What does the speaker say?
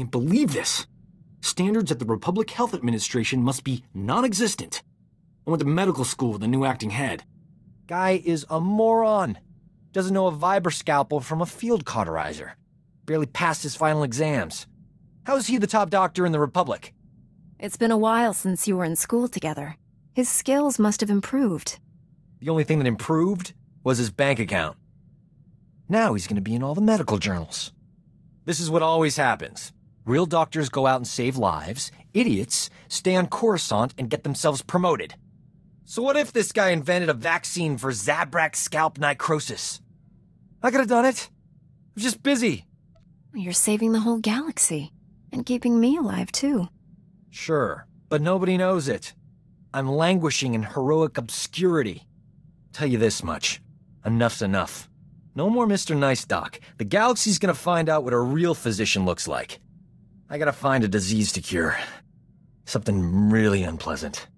can't believe this. Standards at the Republic Health Administration must be non existent. I went to medical school with a new acting head. Guy is a moron. Doesn't know a viber scalpel from a field cauterizer. Barely passed his final exams. How is he the top doctor in the Republic? It's been a while since you were in school together. His skills must have improved. The only thing that improved was his bank account. Now he's going to be in all the medical journals. This is what always happens. Real doctors go out and save lives. Idiots stay on Coruscant and get themselves promoted. So what if this guy invented a vaccine for Zabrak scalp necrosis? I could have done it. I'm just busy. You're saving the whole galaxy. And keeping me alive, too. Sure, but nobody knows it. I'm languishing in heroic obscurity. Tell you this much. Enough's enough. No more Mr. Nice Doc. The galaxy's gonna find out what a real physician looks like. I gotta find a disease to cure. Something really unpleasant.